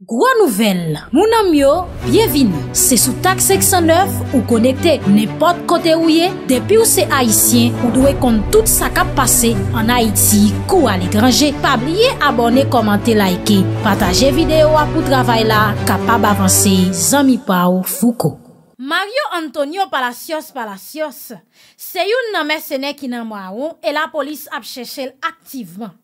Gwa nouvel, mounan myo, byevine, se sou tak 609 ou konekte nepot kote ouye, depi ou se Haitien ou dwe kont tout sa kap pase an Haiti kou ale grange, pa blye abone, komante, laike, pataje videyo apou travay la, kapab avanse, zami pa ou fouko. Mario Antonio Palacios Palacios, se yon nan mersene kinan mwa ou, e la polis apchechel aktiveman.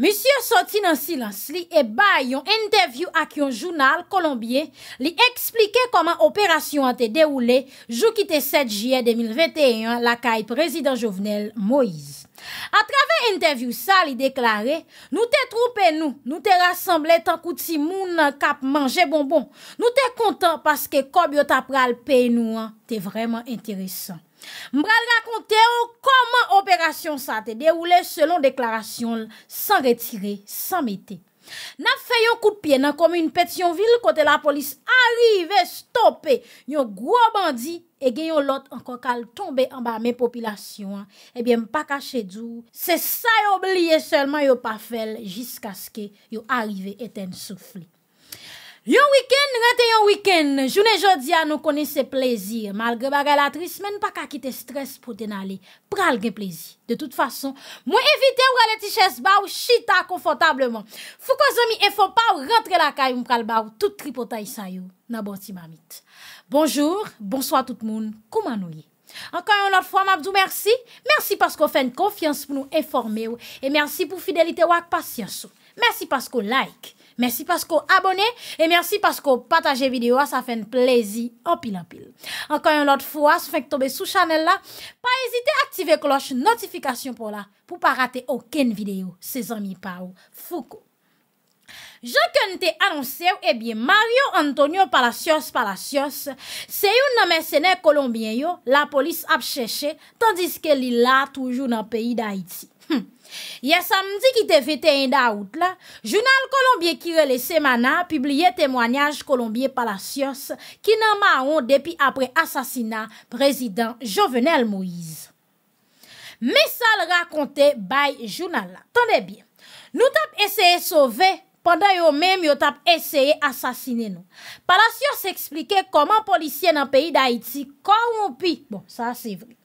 Monsieur sorti nan silans li e bay yon interview ak yon jounal kolombie li eksplike koman operasyon an te deroule jou ki te 7 jye 2021 lakay prezident jovenel Moise. A travè interview sa li deklare, nou te troupe nou, nou te rassemble tan kouti moun nan kap manje bonbon, nou te kontan paske kob yo tapral pe nou an, te vreman enteresan. Mbra l rakonte yo koman operasyon sa te deroule selon deklarasyon san retire, san mete. Na fe yon koupie nan komi yon pet yon vil kote la polis arrive, stoppe, yon gwo bandi e gen yon lot anko kal tombe anba men popilasyon. Ebyen eh pa kache djou, se sa yon bliye selman yon pa fel jiska ske yon arrive eten soufli. Yon wikend, rente yon wikend, jounen jodia nou kone se plezir. Malgre baga la tris, men pa kakite stres pou den ale. Pral gen plezir. De tout fason, mwen evite ou gale ti ches ba ou chita konfotableman. Fou ko zomi enfon pa ou rentre la kay ou mpral ba ou tout tripotay sayo. Naboti mamit. Bonjour, bonsoi tout moun, koumanouye. Ankayon lot fwa, mabdou, mersi. Mersi paskou fèn konfians pou nou enforme ou. E mersi pou fidelite wak pasyansou. Mersi paskou like. Mersi paskou abone, e mersi paskou pataje video a sa fen plezi opil-opil. Ankan yon lot fwa, sou fèk tobe sou chanel la, pa ezite aktive kloche notifikasyon pou la pou pa rate oken video se zanmi pa ou foukou. Jok yon te anonsew, e eh bie Mario Antonio Palacios Palacios, se yon nan mersene Colombien yo, la polis apcheche, tandis ke li la toujou nan peyi d'Haïti. Ya samdi ki te vete enda out la, jounal kolombie ki rele semana publie temwanyaj kolombie palasyos ki nan ma an depi apre asasina prezident Jovenel Moïse. Me sal rakonte bay jounal la. Tande bien, nou tap eseye sove, pandan yo menm yo tap eseye asasine nou. Palasyos explike koman polisyen nan peyi da Haiti koronpi. Bon, sa se vri.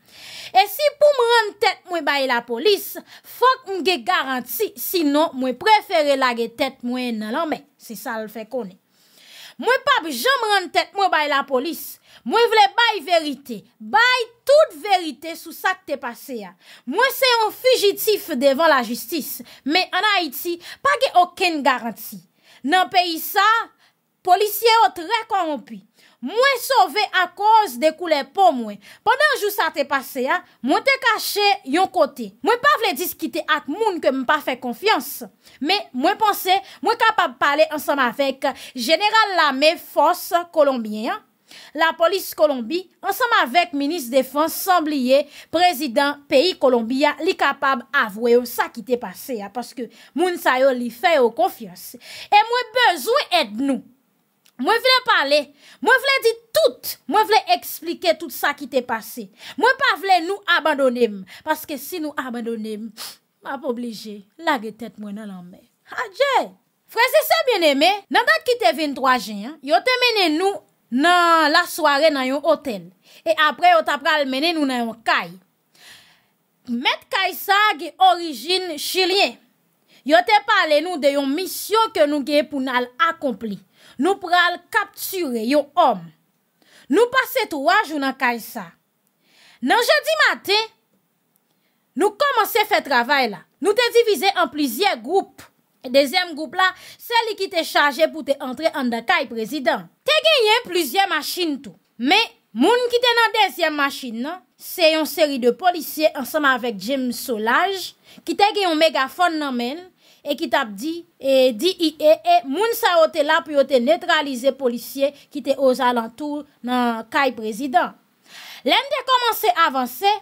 E si pou mw ren tèt mwen bay la polis, fok mge garanti. Sinon, mwen preferi lage tèt mwen nan lòmè. Se sa l fè konè. Mwen pa bi jan mwen ren tèt mwen bay la polis. Mwen vle bay verite. Bay tout verite sou sa k te pase ya. Mwen se yon fugitif devan la justis. Mwen anay ti, pa ge okèn garanti. Nan peyi sa... Polisye yo tre kon opi. Mwen sove a koz de koule pou mwen. Pendan jou sa te pase ya, mwen te kache yon kote. Mwen pa vle diskite ak moun ke mwen pa fe konfians. Men mwen pense, mwen kapab pale ansam avek general la me fos kolombien. La polis kolombi, ansam avek minis defans, ansam liye prezident peyi kolombia li kapab avwe yon sa ki te pase ya. Paske moun sayo li fe yon konfians. E mwen bezwe et nou. Mwen vle pale, mwen vle di tout, mwen vle eksplike tout sa ki te pase. Mwen pa vle nou abadonem, paske si nou abadonem, mwen ap oblije, lage tet mwen nan anme. Hadje! Frense se mwen eme, nan da ki te 23 jan, yote mene nou nan la soare nan yon hotel. E apre yota pral mene nou nan yon kay. Met kay sa ge orijin chilien. Yote pale nou de yon misyo ke nou ge pou nan l'akompli. Nou pral kapture yo om. Nou pase tou waj ou nan kay sa. Nan je di maten, nou komanse fe travay la. Nou te divize an plizye group. E dezem group la, seli ki te chaje pou te entre an dekay prezident. Te genyen plizye machin tou. Me, moun ki te nan dezyen machin nan, se yon seri de polisye ansama vek Jim Solaj, ki te genyon megafon nan menn, E ki tap di, e di i e e, moun sa ote la pou yo te netralize polisye ki te oza lantou nan kay prezident. Len de komanse avanse,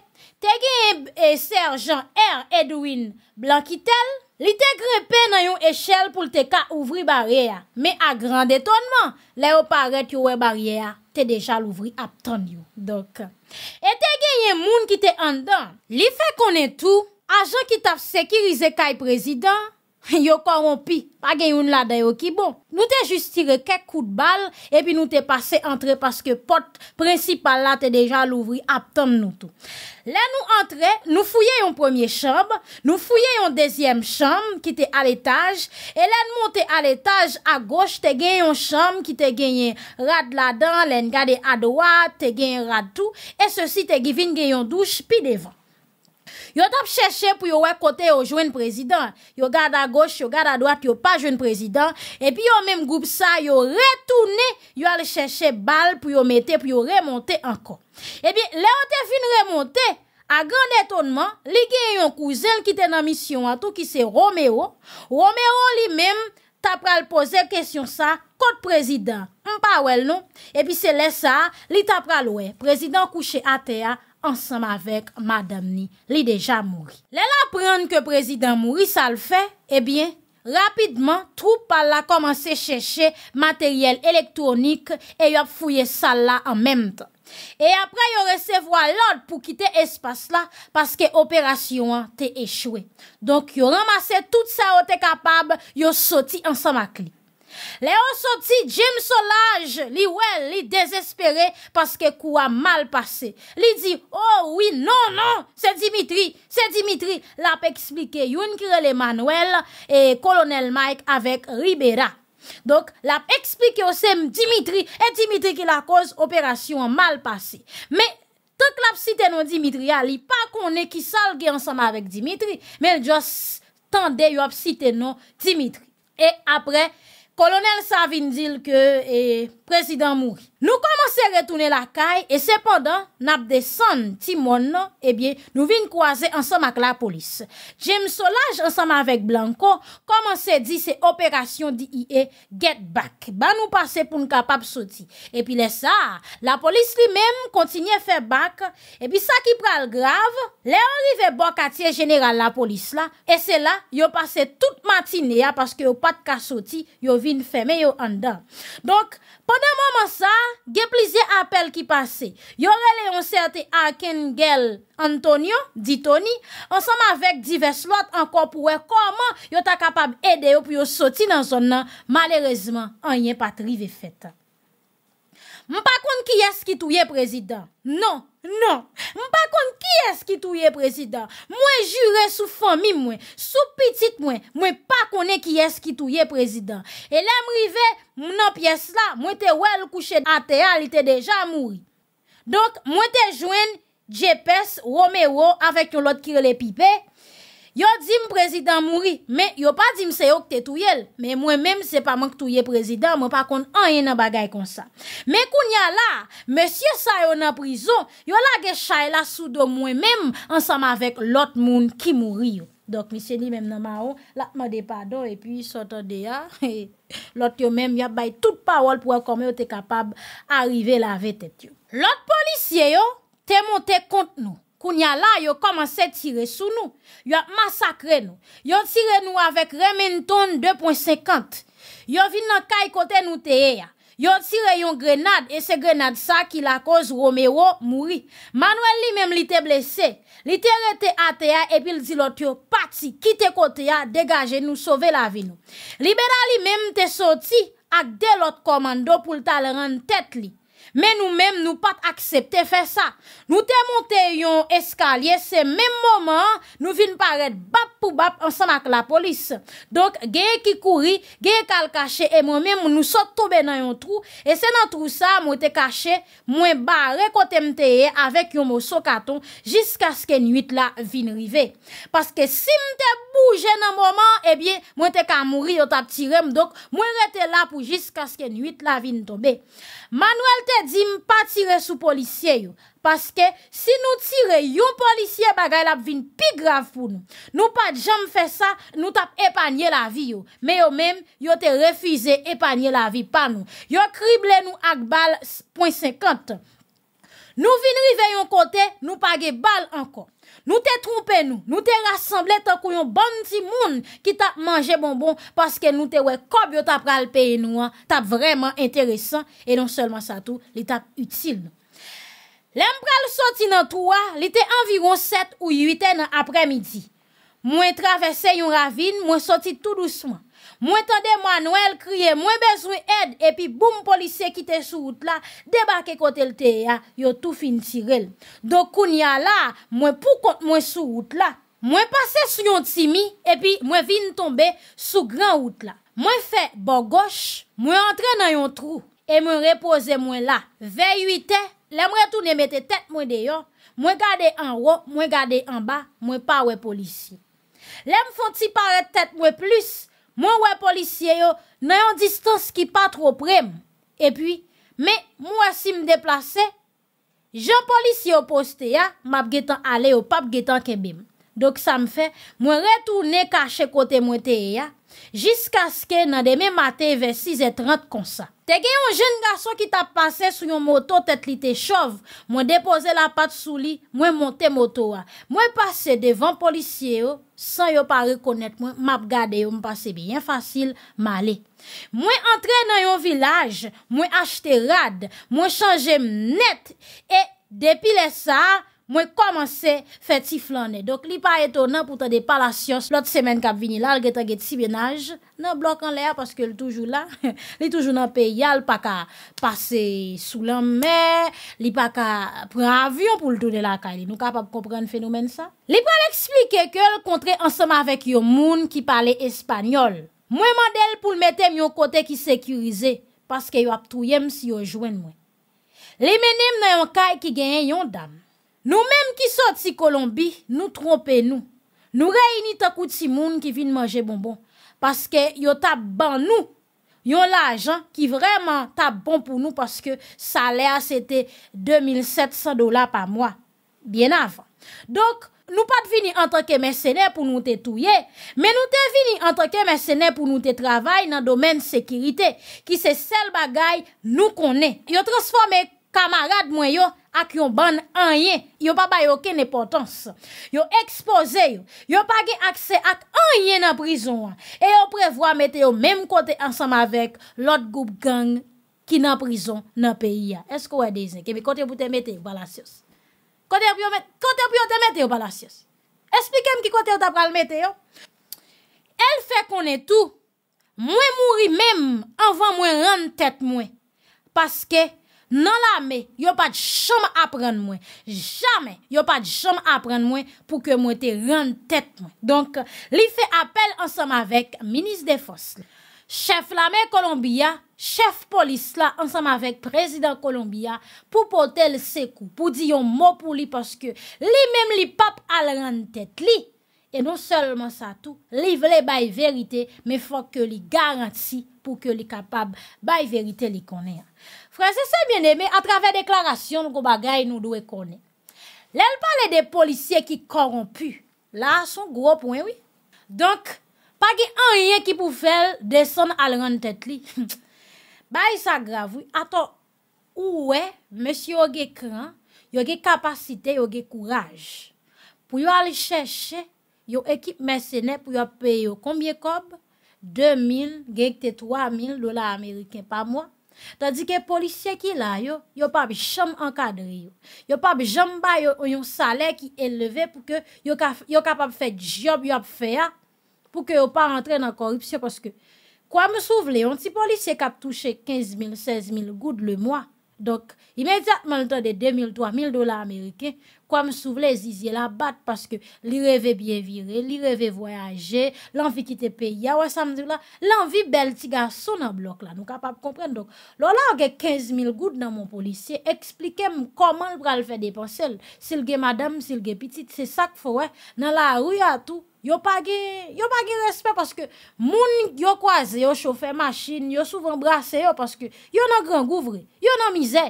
te genye serjan R. Edwin Blanquitel, li te grepe nan yon eshel pou te ka ouvri baryea. Me a gran detonman, le o paret yo we baryea, te deja louvri aptan yo. E te genye moun ki te andan, li fe konen tou, ajan ki tap sekirize kay prezident, Yo koron pi, pa gen yon laden yo ki bon. Nou te jist tire kek kout bal, e pi nou te pase entre paske pot principal la te deja louvri aptam nou tou. Len nou entre, nou fouye yon premier chamb, nou fouye yon dezyem chamb ki te al etaj, e len monte al etaj a goch te gen yon chamb ki te gen yon rad ladan, len gade a doa, te gen yon rad tou, e se si te givin gen yon douche pi devan. Yo tap chèche pou yo wè kote yo jwen prezident. Yo gade a goch, yo gade a doat, yo pa jwen prezident. Epi yo mèm goup sa, yo retounè, yo alè chèche bal pou yo metè, pou yo remontè anko. Epi lè an te fin remontè, a gran etonman, li gen yon kouzen ki te nan misyon an tou ki se Romero. Romero li mèm tap pral pose kèsyon sa, kote prezident. Mpa wèl nou? Epi se lè sa, li tap pral wè, prezident kouche a teya. ansanm avek madam ni li deja mouri. Le eh la pren ke prezidant mouri sa l fe, ebyen, rapidman, troub pal la komanse cheshe materyel elektronik e yo fouye sa la an menm tan. E apre yo resevwa lot pou kite espas la paske operasyon an te echwe. Donk yo ramase tout sa o te kapab, yo soti ansanm akli. Le osoti James Solage li wel li dezespere Paske kou a mal pase Li di, oh oui, non, non, se Dimitri, se Dimitri Lap eksplike yon kirele Manuel E kolonel Mike avek Ribera Dok, lap eksplike osem Dimitri E Dimitri ki la koz operasyon mal pase Me, tok lap site non Dimitri a li Pa kon ne ki salge ansama avek Dimitri Me, jos tande yo ap site non Dimitri E apre, dimitri Kolonel Savindil ke e... president mouri. Nou komanse retoune la kaye, e sepondan, nap de san timon, e eh bie, nou vin kouaze ansam ak la polis. James Solage ansam avek Blanco komanse di se operasyon di IE, get back. Ba nou pase pou n kapap soti. E pi le sa, la polis li mem kontinye fe bak, e pi sa ki pral grav, le orive bok atye general la polis la, e se la yo pase tout matine ya paske yo pat ka soti, yo vin feme yo andan. Donk, Pwede mwaman sa, gen plizye apel ki pase. Yo rele yon serte a Ken Gel Antonio, di Tony, ansam avek divers lot anko pouwe koman yo ta kapab ede yo pou yo soti nan zon nan. Malerezman, an yen patrive fete. M pa kon ki es ki touye prezident. Non, non. M pa kon ki es ki touye prezident. Mwen jure sou fami mwen. Sou pitit mwen. Mwen pa konen ki es ki touye prezident. E lem rive, m nan piyes la, mwen te wel kouche ate al, ite deja mouri. Donk, mwen te jwen JPS Romero avèk yon lot ki rele pipey. Yo di m prezidant mouri, me yo pa di m se yo k te tuyel. Me mwen menm se pa mank tuye prezidant, mwen pa kon anye nan bagay kon sa. Me koun ya la, monsye sa yo nan prizon, yo la ge chay la sou do mwen menm ansam avek lot moun ki mouri yo. Dok misye ni menm nan ma ou, la mwen de pado e pi soto de ya. Lot yo menm ya bay tout pawol pou akome yo te kapab arive la ve tet yo. Lot polisye yo te monte kont nou. Kounya la yo komanse tire sou nou, yo masakre nou, yo tire nou avek remen ton 2.50, yo vin nan kay kote nou teye ya, yo tire yon grenad e se grenad sa ki la koz Romero mouri. Manuel li menm li te blese, li te rete ate ya epil zilot yo pati kite kote ya degaje nou sove la vi nou. Li beda li menm te soti ak de lot komando pou l taleran tet li. Men nou menm nou pat aksepte fè sa. Nou te monte yon eskalye, se menm moman, nou vin paret bap pou bap ansan ak la polis. Donk, geye ki kouri, geye kal kache, e mwen menm nou sot tobe nan yon trou, e se nan trou sa, mwen te kache, mwen bare kote mte ye, avek yon mou sokaton, jiska ske nuit la vin rive. Paske si mte... bouje nan mouman, ebyen, mwen te ka mouri yo tap tirem, dok mwen rete la pou jis kasken 8 la vin tobe. Manuel te di m pa tire sou polisye yo, paske si nou tire yon polisye bagay la vin pi grav pou nou. Nou pa djam fe sa, nou tap epanye la vi yo, me yo men yo te refize epanye la vi pa nou. Yo krible nou ak bal 0.50. Nou vin rive yon kote, nou page bal anko. Nou te trompe nou, nou te rassemble bon ta kou yon bon ti moun ki tap manje bonbon paske nou te we kob yo tap non pral peye nou an, tap vreman interesan e non selman sa tou li tap util nou. Lem pral soti nan 3, li te anviron 7 ou 8 nan apre midi. Mwen travesse yon ravine, mwen soti tout dousman. Mwen tende manouel kriye, mwen bezwe ed, epi boum polisiye kite sou wout la, debake kote lte ya, yo tou fin sirel. Dok koun ya la, mwen pou kont mwen sou wout la. Mwen pase sou yon timi, epi mwen vine tombe sou gran wout la. Mwen fe bongoshe, mwen entre nan yon trou, e mwen repose mwen la. Ve yuite, lemwe tou ne mette tet mwen deyo, mwen gade anro, mwen gade anba, mwen pawe polisiye. Lem foti pare tet mwen plus, Mwen wè polisye yo nan yon distans ki pa tro prem. E pwi, mwen si m deplase, jen polisye yo poste ya, map getan ale yo, pap getan kebim. Dok sa m fe, mwen retou ne kache kote mwen teye ya, Jiska ske nan deme mate ve 6 et 30 konsa. Te gen yon jen gason ki ta pase sou yon moto tet li te chov, mwen depose la pat sou li, mwen monte moto wa. Mwen pase devan polisye yo san yo pa rekonet mwen map gade yo mwen pase bien fasil ma le. Mwen entre nan yon vilaj, mwen achte rad, mwen chanje mnet, e depile sa... Mwen komanse fè ti flanè. Dok li pa eto nan pou tade palasyos. Lot semen kap vini lal geta geta si benaj. Nan blok an lè ya paske l toujou la. Li toujou nan pe yal pa ka pase sou lan mè. Li pa ka pran avyon pou l tou de la ka. Li nou kapap kompre an fenomen sa. Li pa l'explike ke l kontre ansama vek yon moun ki pale espanyol. Mwen mandel pou l metem yon kote ki sekurize. Paske yon ap touyem si yon jwen mwen. Li menem nan yon ka ki genyen yon dam. Nou menm ki sot si Kolombi, nou trompe nou. Nou reyni takout si moun ki vin manje bonbon. Paske yo tab ban nou. Yo lajan ki vreman tab ban pou nou paske salea sete 2700 dola pa mwa. Bien avan. Dok nou pat vini antake mersene pou nou te touye. Men nou te vini antake mersene pou nou te travay nan domen sekirite ki se sel bagay nou konen. Yo transforme kamarade mwen yo ak yon ban anye, yon pa bayo ken epotans, yon expose yon, yon pa ge akse ak anye nan prizon an, e yon prevoa mete yon menm kote ansam avek, lot goup gang, ki nan prizon nan peyi an, esko wè dezen, kemi kote pou te mete, balasyos, kote pou yo te mete, balasyos, esplikem ki kote yo ta pral mete yon, el fe konen tou, mwen mouri menm, anvan mwen ren tet mwen, paske, Nan la me, yo pa di chom apren mwen. Jamen, yo pa di chom apren mwen pou ke mwen te ren tet mwen. Donk, li fe apel ansam avek, minis de fos. Chef la me Kolombiya, chef polis la ansam avek, prezident Kolombiya, pou potel se kou. Pou di yon mou pou li, paske li mem li pap al ren tet li. E nou selman sa tou, liv le bay verite, me fok ke li garanti, pou ke li kapab bay verite li kone. Fransese mwen eme, a trave deklarasyon, nou go bagay nou dwe kone. Lèl pale de polisye ki korompu, la son gro pwen wè. Donk, pa ki an rien ki pou fel, deson al ron tet li. Bay sa grav wè, ato, ou wè, mèsy yo ge kran, yo ge kapasite, yo ge kouraj. Pou yo al chèche, yo ekip mersenè pou yo pay yo kombye kob, 2000, gèk te 3000 dolar Amerikè, pa mwa. Tadi ke polisè ki la yo, yo pa bi chom ankadri yo. Yo pa bi jamba yo yon salè ki eleve pou ke yo kapap fè job yo ap fè ya, pou ke yo pa rentren an korupsye. Paske, kwa m sou vle, yon ti polisè kap touche 15000, 16000 goud le mwa. Dok, imediatman l tè de 2000, 3000 dolar Amerikè, Kwa m souvle zizi la bat paske li revè biye vire, li revè voyaje, l'anvi ki te pe ya, wè sa m zi la. L'anvi bel ti ga son nan blok la, nou kapap kompren. Donk, lò la ange 15 mil gout nan mon polisye, eksplikem koman l pral fè depansel. Silge madame, silge pitit, se sak fò wè nan la rüya tou. Yo page, yo page respè paske moun yo kwa zè yo choufè machin, yo souvè mbrase yo paske yo nan gran gouvre, yo nan mizè.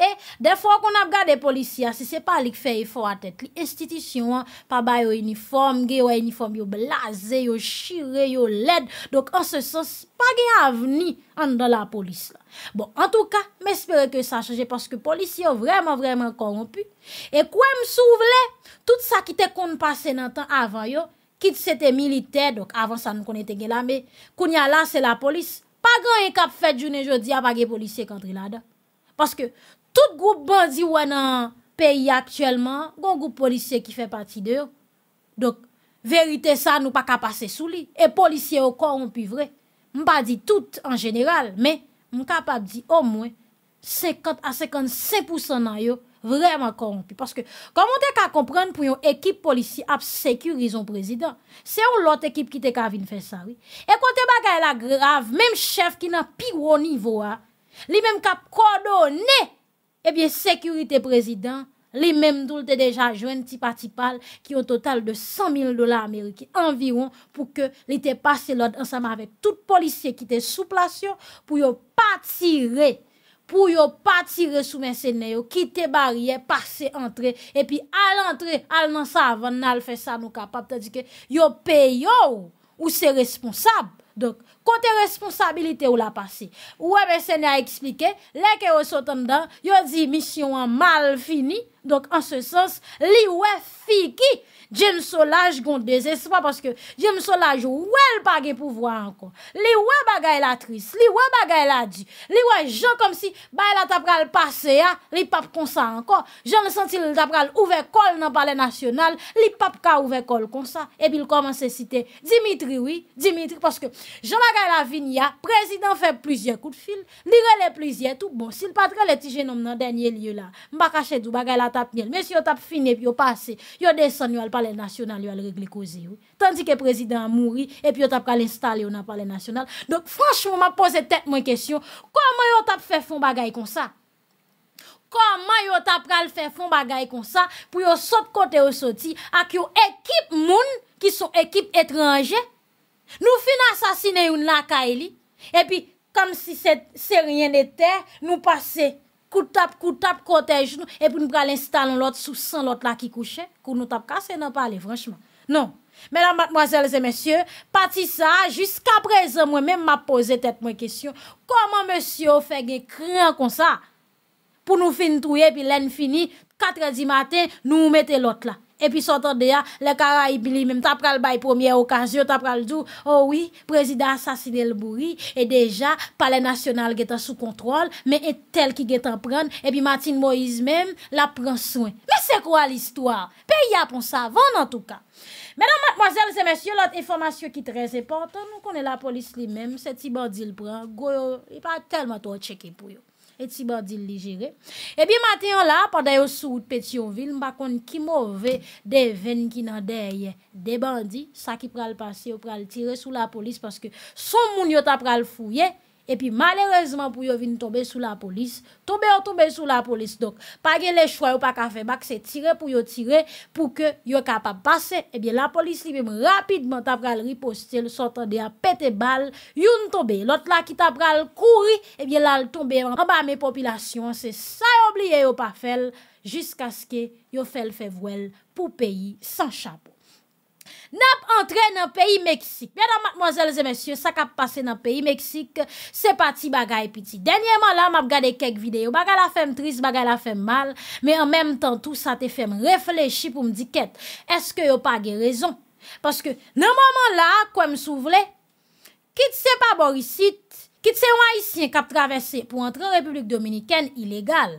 E, de fwa kon ap gade polisi ya, se se pa li k feye fwa tet, li institisyon an, pa bay yo uniform, ge yo uniform yo blaze, yo shire, yo led, dok an se sens pa gen avni an dan la polis la. Bon, an tou ka, m espere ke sa chanje, paske polisi yo vreman vreman korompu, e kwen m sou vle, tout sa ki te kon pase nan tan avan yo, kit se te milite, dok avan sa nou kon ente gen la, me, koun ya la, se la polis, pa gen yon e kap fete jounen jodi, a bagye polisi ekantri la da. Paske, Tout goup bandi wè nan peyi aktuelman, goun goup polisye ki fè pati deyo. Dok, verite sa nou pa kapase sou li. E polisye yo koronpi vre. Mpa di tout an general, men mka pa di o mwen, 50 a 55% nan yo, vreman koronpi. Paske, komon te ka kompran pou yon ekip polisye ap sekurizon prezident, se yon lot ekip ki te ka vin fè sa. E konti bagay la grav, menm chef ki nan pi woni vwa, li menm kap kodone, Ebyen, eh sekurite prezident, li mèm doul te deja jwen tipa tipal ki yon total de 100.000 dola Ameriki environ pou ke li te pase lòd ansama avèk tout polisye ki te souplasyon pou yo patire, pou yo patire sou mèsenèyo ki te barye, pase, entre, epi al entre, al nan savan, al fè sa nou kapap, te dike yo peyo ou se responsab, dòk. pote responsabilite ou la pasi. Ou e be sene a eksplike, leke ou sotan da, yo di misyon an mal fini, donk an se sens, li ou e fik Jem Solaj gonde, se se pa paske Jem Solaj wèl pa ge pou vwa ankon Li wè bagay la tris Li wè bagay la di Li wè jan kom si bay la tabral pase ya ah, Li pap kon sa ankon Jan senti li tabral ouve kol nan pale nasyonal Li pap ka ouve kol kon sa E bil koman se site Dimitri Dimitri, ah, bon. paske jan non, bagay la vin ya Prezident fe plizye kout fil Li rele plizye tou bon Sil patre le ti genom nan denye liyo la Mba kachèdou bagay la tab nye Mwen si yo tab fine pi yo pase Yo desen yo al pale nasyonal yo al regle koze yo. Tanti ke prezident a mouri, epi yo tap kal install yo na pale nasyonal. Dok franchman, ma pose tet mwen kesyon, koman yo tap fe fon bagay kon sa? Koman yo tap kal fe fon bagay kon sa pou yo sot kote yo soti ak yo ekip moun ki son ekip etranje? Nou fin asasine yon laka li, epi kam si se ryen de ter, nou pase Kou tap, kou tap, kotej nou, epou nou pral installon lout sou san lout la ki kouche, kou nou tap kase, nou pa ale, franchman. Non. Mèlan matmoazèl zè mèsyè, pati sa, jisk aprezen mwen mèm ma pose tèt mwen kesyon, koman mèsyè ou fège kren kon sa? Pou nou fin touye, pi lèn fini, katredi matè, nou mwete lout la. E pi sotan de ya, le kara i bili men, ta pral baye pomiye okanzyon, ta pral djou, owi, prezident sasine l bouri, e deja, pale nasyonal getan sou kontrol, men etel ki getan pren, e pi Matin Moïse men, la pren souen. Men se kwa l istwa? Pe ya pon savan an touka. Menan, mademoiselles et messieurs, lote informasyon ki trez e portan, nou konen la polis li men, se ti bandil pren, goyo, y pa telman to o cheke pou yo. et si bandi li jere. E bi mati an la, pa dayo sou ou peti yo vil, mba kon ki mou ve, de ven ki nan deyye, de bandi, sa ki pral pase, ou pral tire sou la polis, paske son moun yo ta pral fouye, E pi malerezman pou yo vin tombe sou la polis, tombe ou tombe sou la polis. Dok, pa gen le chwa yo pa kafe bak, se tire pou yo tire pou ke yo ka pa pase, e biye la polis li bim rapidman ta pral riposte, le sotande a pete bal, yon tombe. Lot la ki ta pral kouri, e biye la tombe an ba me popilasyon, se sa yo bliye yo pa fel, jiska ske yo fel fevwel pou peyi san chapo. Nap entre nan peyi Meksik. Mwen dan matmozèl zè mèsyè, sak ap pase nan peyi Meksik, se pati bagay piti. Denye man lan, map gade kek videyo, bagay la fèm tris, bagay la fèm mal, me an mèm tan tou, sa te fèm reflechi pou mdi ket, eske yo pa ge rezon. Paske nan man man lan, kwen m sou vle, kit se pa borisit, Kit se yon Haitien kap travese pou antre Republik Dominiken ilegal,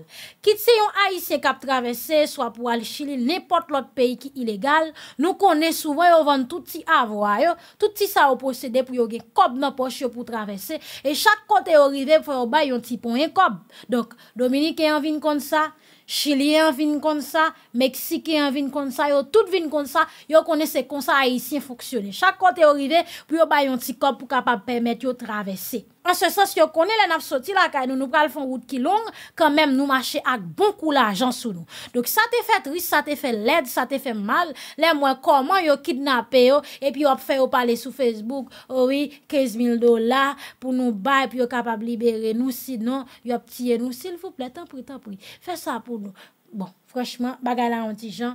kit se yon Haitien kap travese, swa pou al Chile, nepot lot peyi ki ilegal, nou konen souwen yo van touti avwa yo, touti sa yo posede pou yo gen kob nan pos yo pou travese, e chak kote yo rive pou yo bay yon ti pon en kob. Donk, Dominiken yon vin kon sa, Chile yon vin kon sa, Meksike yon vin kon sa, yo tout vin kon sa, yo konen se kon sa Haitien foksyone. Chak kote yo rive pou yo bay yon ti kob pou kapap permet yo travese. An se sens yo kone lè nap soti la kaj nou nou pral fon wout ki long, kan mèm nou mache ak bon kou la ajan sou nou. Dok sa te fet ris, sa te fet led, sa te fet mal, lè mwen koman yo kidnapè yo, epi yo ap fè yo pale sou Facebook, owi, 15 000 dola, pou nou bay, epi yo kapab libere nou, sinon, yo ap tiye nou, silfou ple, tanpri, tanpri, fè sa pou nou. Bon, frèchman, bagala an ti jan,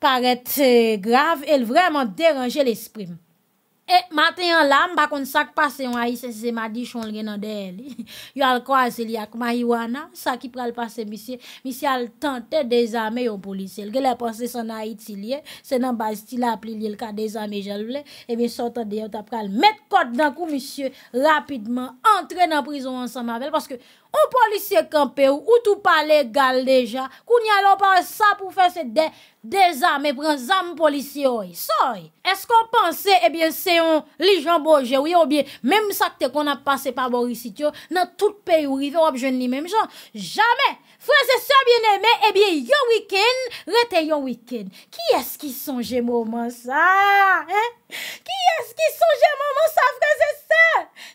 paret euh, grave, el vreman deranje l'esprim. E, maten yon lam, bakon sak pase yon ay, se se madi chon lgen nan dey li. Yo al kwa se li akou, ma yi wana, sa ki pral pase misye, misye al tante dey zame yo polise. Elge le posese nan ay ti liye, se nan basi ti la ap li liye lka dey zame jel vle, e mi sotan dey yo tap pral met kote nan kou misye, rapidman, entre nan prizon an sa mavel, paske Ou polisye kampe ou ou tou pa legal deja, kou ni alo pa sa pou fè se dezame, pren zame polisye oy, soy. Es kon panse, ebyen, se yon li jan boje, ou yon biye, mem sakte kon ap pase pa bo risityo, nan tout peyi ou rive objen li, mem jan, jamey, Freze se bieneme, ebyen eh yon wikend, rete yon wikend. Ki eski sonje mouman sa? Ki eski sonje mouman sa, freze se?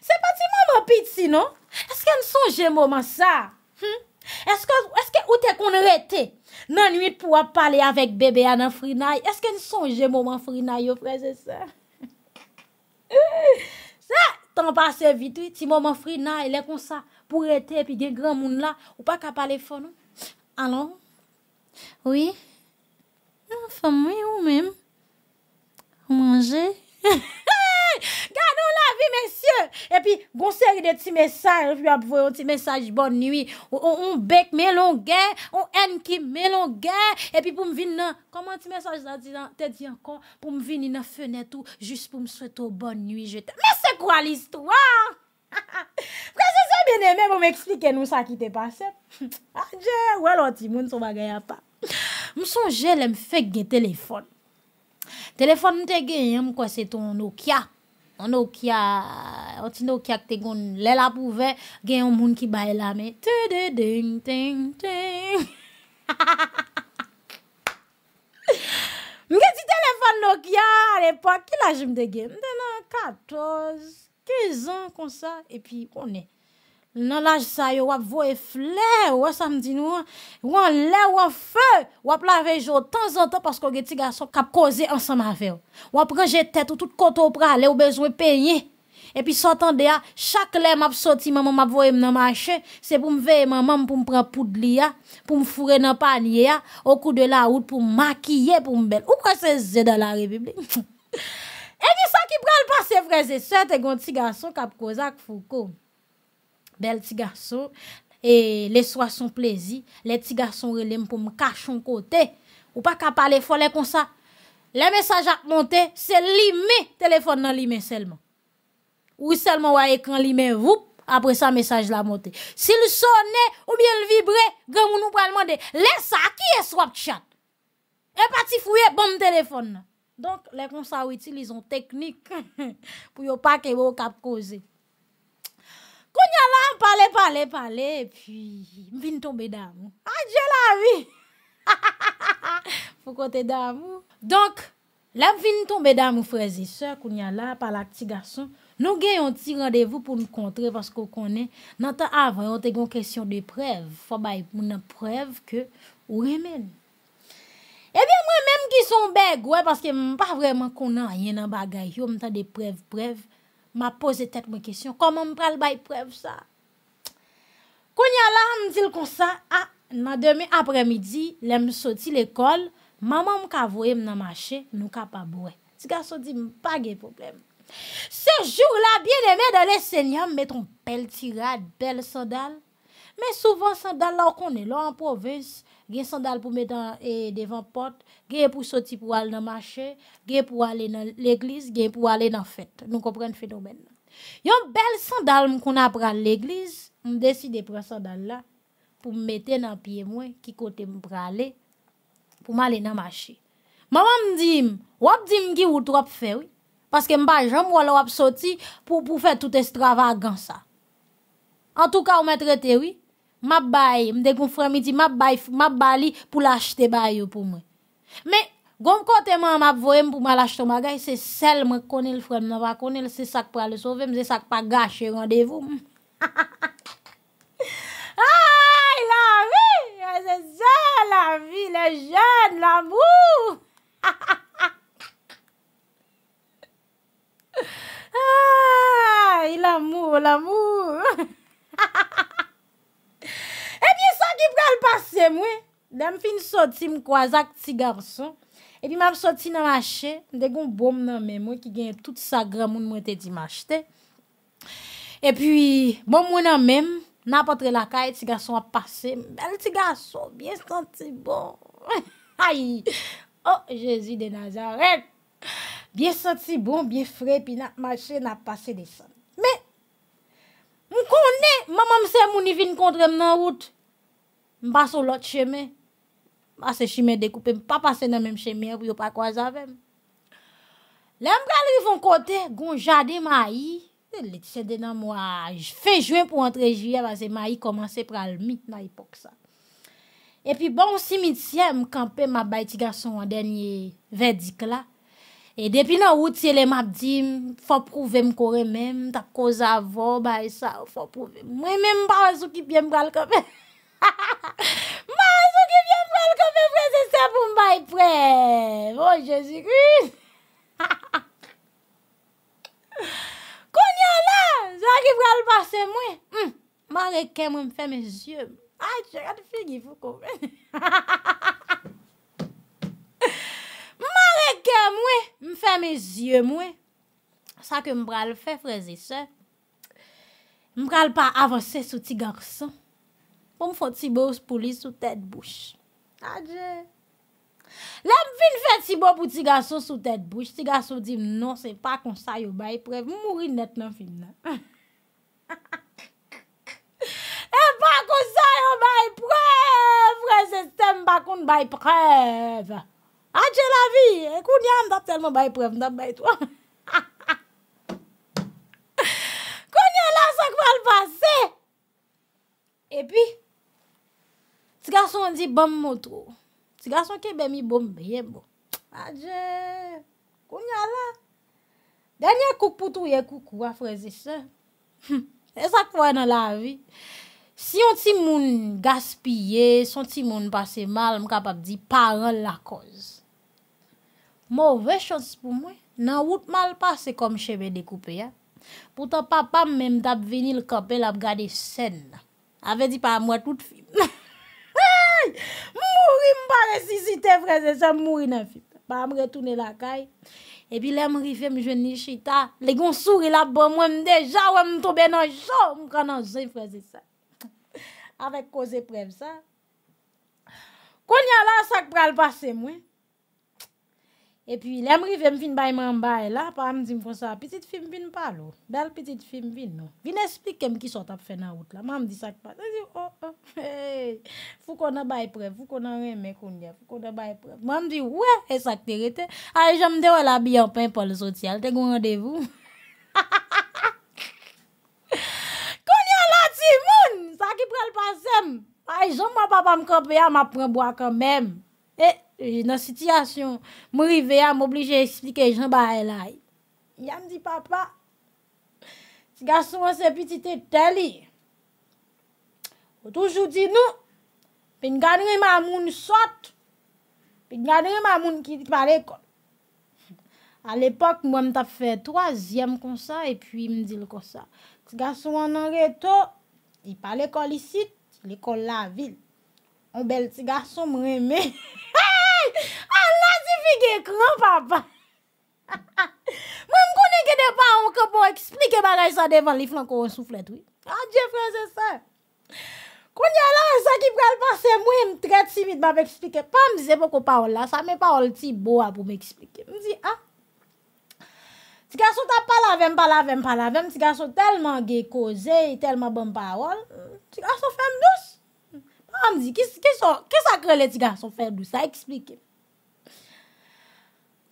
Se pati mouman piti, non? Eske n sonje mouman sa? Eske ou te kon rete? Nan nwit pouwa pale avek bebe anan frinay? Eske n sonje mouman frinay, yo freze se? Sa, eh, tan pase vitwi, ti mouman frinay, le kon sa. pou rete, pi gen gran moun la, ou pa kap ale fon nou. Anon? Oui? Non, fam, oui, ou mèm. Mange? Gano la, vi, mèsyè! E pi, gonseri de ti mèsyè, ap voyon ti mèsyè bonn nwi. Ou ou ou bek, mè lon gen, ou en ki, mè lon gen, e pi pou m vin nan, koman ti mèsyè sa di nan, te di an kon, pou m vin nan fenè tou, jous pou m swetou bonn nwi, je te... Mè se kwa l'istouan? Mè se kwa l'istouan? Mene mè mò mè eksplike nou sa ki te pase. Adje, wè lò ti moun sou bagay apak. Mò son jè lè m fèk gen telefon. Telefon m te gen yon m kwa se ton Nokia. An Nokia, an ti Nokia ki te gon lè la pouve, gen yon moun ki baye la mè. Tè de deng, teng, teng. M gen ti telefon Nokia, repak ki la jim te gen. M te nan 14, 15 an kon sa, e pi kon ne. Nan la sa yo wap voye fler, wap samdi nou an, wap le wap fe, wap la vejo tan zan tan pasko gen ti gason kap koze ansan ma veyo. Wap renje tete ou tout koto ou pra, le ou bezwe peye. E pi sotan de a, chak le map soti, maman map voye mna mache, se pou m veye maman pou m pren pud li ya, pou m fure nan pa li ya, ou kou de la oud pou m makiye pou m bel. Ou kwa se zè da la revibli? E di sa ki pral pa se freze, se te gon ti gason kap koza ak fuko. Bel ti garso, e le swa son plezi, le ti garso relem pou m kachon kote, ou pa kap a le fon le konsa. Le mesaj ak monte, se li me, telefon nan li me selman. Ou selman wak ekran li me voup, apre sa mesaj la monte. Se li sonne, ou mi el vibre, gen moun ou pralman de, le sa ki e swap tchat. E pati fwe bon telefon nan. Donk, le konsa witi li zon teknik, pou yo pa ke wak ap koze. Kounya la, pale pale pale, pi mvin ton beda mou. Anjela vi! Ha ha ha ha ha, pou kote da mou. Donk, la mvin ton beda mou freze, sèr kounya la, pale ak ti gason, nou gen yon ti randevou pou m kontre, paskou konen, nan ta avan yon te gon kesyon de prev, fwa bay moun prev ke ou remen. Ebyen eh mwen menm ki son beg, wè paske mwen pa vreman konan, yon nan bagay yon, mwen ta de prev prev, Ma pose tet mwen kesyon, koman m pral bay prev sa? Konya la, m dil konsa, a, ah, nan deme apremidi, lèm soti l'ekol, maman m kavoye m nan mache, nou ka pa bouye. Ti ga soti m, pa ge problem. Se jour la, biye deme dan esenya m meton bel tirad, bel sandal, men souvan sandal la w konen la anpovese, gen sandal pou metan e, devan pot, gen pou soti pou wale nan mache, gen pou wale nan l'eglise, gen pou wale nan fete. Nou kompren fenomen nan. Yon bel sandal m kon ap pran l'eglise, m deside pran sandal la, pou m meten nan pie mwen, ki kote m prale, pou m ale nan mache. Maman m di, wap di m gi wot wap fe, paske m bajan m wala wap soti, pou pou fè tout estravagan sa. An tou ka ou mè trète wè, Mabay. Mdek mfrem iti mabay. Mabali pou lache te bayou pou mè. Mè. Gwom kote mò mab vo� mpou malache to. Mga yè. Se sel mwen konel frèm. Mna va konel se sak pa le sove. Mze sak pa gache yè rondevou mw. Aaaa. Il amou. Mwen se zè la vi. Le jèn. L'amou. Aaaa. Il amou. L'amou. Aaaa. Ki pral pase mwen Dam fin soti mkwa zak ti garson E pi mam soti nan mwache Ndegon bom nan mwen mwen Ki genye tout sa gram mwen mwete di mwache te E pi Bom mwen nan mwen Napotre lakay ti garson ap pase Bel ti garson, biye soti bon Ay Oh, Jezi de Nazaret Biye soti bon, biye fre Pi nan mwache nan pase de san Me Mwen konen, mam mwen se mouni vin kontre mwen an wout Mba sou lot cheme, mba se cheme dekoupe, mpa pase nan menm cheme pou yo pa kwa zavem. Le mbra li von kote, goun jade ma yi, le tse denan mwa, fe jwen pou antre jye, vase ma yi komanse pral mit nan ipok sa. E pi bon simit siye, mkampen mba bay tiga son an denye verdik la. E depi nan wout se le mabdi, fap prouve mkore menm, ta kwa zavon, bay sa, fap prouve. Mwen menm ba wazou ki pye mbral kapen. Ha ha ha! Mwa an sou ki vye mwen kope prezese se pou mbay prez! Oye, bon, jezi kri! Ha ha ha! Koun ya la! Sa ki mwen prezese hmm, mwen! Mwen reke mwen mwen fèmè zye mwen! Ait, chè, gade fi gifou kou mwen! Ha ha ha ha! Mwen reke mwen mwen fèmè zye mwen! Sa ki mwen prezese se! Mwen prezese pa avanse soti garsan! Ou m fò tibò ou spoulis sou tèd bouch. Adjè. Lè m fin fè tibò pou ti gaso sou tèd bouch. Ti gaso di m non se pa konsay ou bay prev. M mouri net nan fin la. E pa konsay ou bay prev. Prez etèm pa kon bay prev. Adjè la vi. E kon yon an tap telman bay prev. N tap bay to. Kon yon lan sa kwa l'pase. E pi... Ti gason di bom motro, ti gason ke bèmi bom bèye bo, adjè, kou nyala. Dènyè kouk pou touye kouk wafre zè sè. E sa kwa nan la vi. Si yon ti moun gaspye, si yon ti moun pase mal, mkap ap di paran la koz. Mou ve chans pou mwen, nan wout mal pase kom cheve dekoupe ya. Poutan papa mèm tap veni l kapel ap gade sèna. Ave di pa mwa tout film. Ha! Sisi te freze sa m mouri nan fit. Pa m retounen la kay. E pi le m rifen m jouni chita. Le goun souri la bom wèm deja wèm m toube nan jò. M kwa nan zon freze sa. Awek koze prem sa. Konya la sak pral base mwen. E pi, lem rive m fin bay man bay la, pa am di m fon sa, pitit film vin pa lo, bel pitit film vin lo. Vin esplik kem ki sota pou fè nan out la, ma am di sak pa, te di, oh, oh, hey, fou konan bay pre, fou konan reme konya, fou konan bay pre. Ma am di, wè, e sak te rete, ay, jom de wè la biyopè, Paul Sotial, te goun radevou. Konya la ti moun, sak i pre l'passem, ay, jom wè papa m kapè ya, ma pren bwa kèmèm. E, nan sityasyon, mou rive a m'oblije esplike jen ba elay. Ya mdi papa, si gasou an se pitite deli, ou toujou di nou, pe nganre mamoun sot, pe nganre mamoun ki di pa rekon. A l'epok, mou an ta fe troasyem konsa, e pi mdi l'konsa. Si gasou an nan reto, di pa rekon lisi, li rekon la vil. O bel tiga sou mwen eme. Hey! An la ti fi ge kran papa. Mwen m konen ke depan an kebo eksplike ban la sa devan lif lan kon souflet. A je franse sa. Konen la sa ki pral pase mwen m tret simit ba veksplike. Pam zepo ko paola. Sa mwen paol ti boa pou veksplike. M zi an. Tiga sou ta palavem, palavem, palavem. Tiga sou telman ge kozey, telman bon paol. Tiga sou fem lous. A ah, m di, kè sakre le tiga son fèm dous? A eksplike.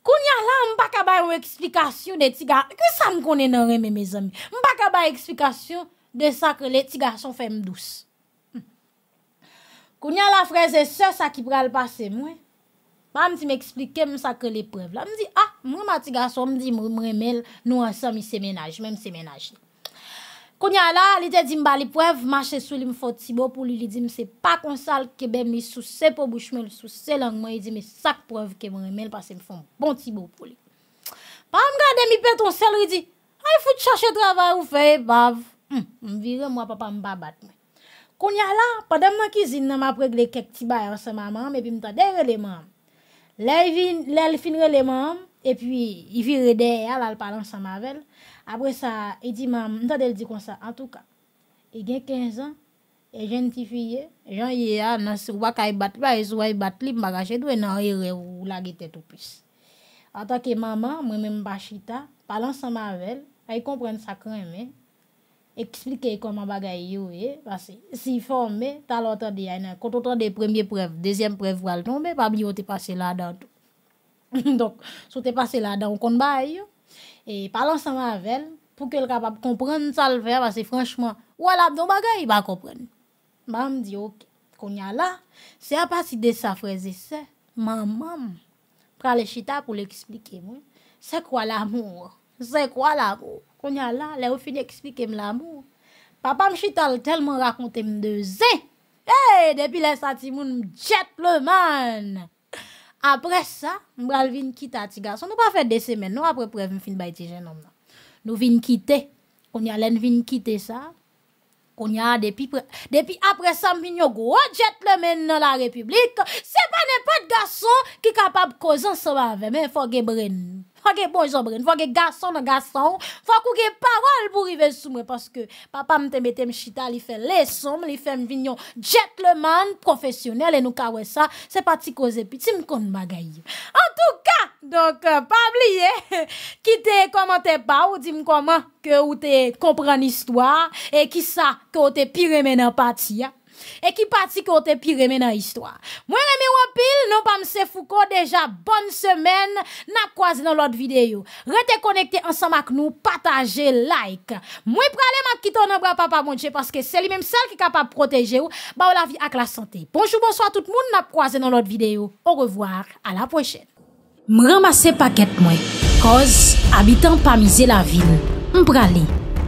Koun ya la, m pa kaba yon eksplikasyon de tiga. Kè sa m konen an reme, me zami? M pa kaba eksplikasyon de sakre le tiga son fèm dous. Hm. Koun ya la, freze, se sa ki pral pase mwe. A m di, m eksplike m sakre le preve. A m di, a, m reme ma tiga son, m di, m remel, nou ansan mi semenaj, m semenaj li. Konya la, li te di m bali prev, mache sou li m fote tibo pou li li di m se pa konsal ke bem mi sou se po bouchme l sou se langman, li di mi sak prev ke m remel pase m fote m bon tibo pou li. Pa m gade mi peton selri di, a y foute chache dravar ou feye, bav, hm, m vire m wapapa m babatme. Konya la, pa dem nan kizine nan ma prek le kek tiba yon se mamam, e pi m ta deyre le mamam. Le y finre le mamam, e pi y vire deyre yal al palan sa mavel. Apre sa, e di mam, mta del di kon sa, an tou ka, e gen 15 an, e jentifiye, jan ye a, wakay bat, wakay bat, li mbaga che dwe nan re ou lagite tou pis. Ata ke mama, mwen men mbashi ta, palan sa mavel, faye kompren sa krenme, eksplike konman bagay yo e, vase, si form me, talotan di a, kontotan de premye prev, dezyen prev wal tonbe, pabiyo te pase la dan tou. Donk, sou te pase la dan, konba yo, E palan sa mavel pou ke l rapap kompren sa l ver basi franchman ou alap do bagay ba kompren. Mam di ok. Konya la, se apasi de sa freze se, mamam prale chita pou l eksplike mwen. Se kwa l amour? Se kwa l amour? Konya la, le ou fini eksplike m l amour. Papa m chita l telman rakonte m de ze. Hey, depi le sati moun m jet le man. apre sa, mbral vin kita ti gason, nou pa fe de semen, nou apre pre vin fin bay ti jenom nan. Nou vin kite, konye alen vin kite sa, konye a depi pre. Depi apre sa, mbin yo go jet plomen nan la republik, se pa ne pot gason ki kapab kozan sewa vemen fogue bren. Fwa ge bon zobren, fwa ge gason nan gason, fwa kouge parol pou rive sou mwen. Paske papa mte metem chita li fe lesom, li fe mvinyon gentleman, profesyonel, le nou kawesa, se pati koze pi, ti mkon magay. An tou ka, donk euh, pabliye, ki te komante pa ou di mkoman ke ou te kompran istwa, e ki sa ke ou te piremen an pati ya. E ki pati kote pi reme nan histwa Mwen reme wapil, nou pa mse fuko Deja bonn semen Na kwa ze nan lot videyo Rete konekte ansan mak nou, pataje like Mwen prale mak kiton Nan bra pa pa mounche Paske seli menm sel ki kapap proteje ou Ba ou la vi ak la sante Bonjou bonsoit tout moun na kwa ze nan lot videyo Ou revoar, a la pochen Mwen ramase paket mwen Koz, abitan pa mize la vil Mwen prale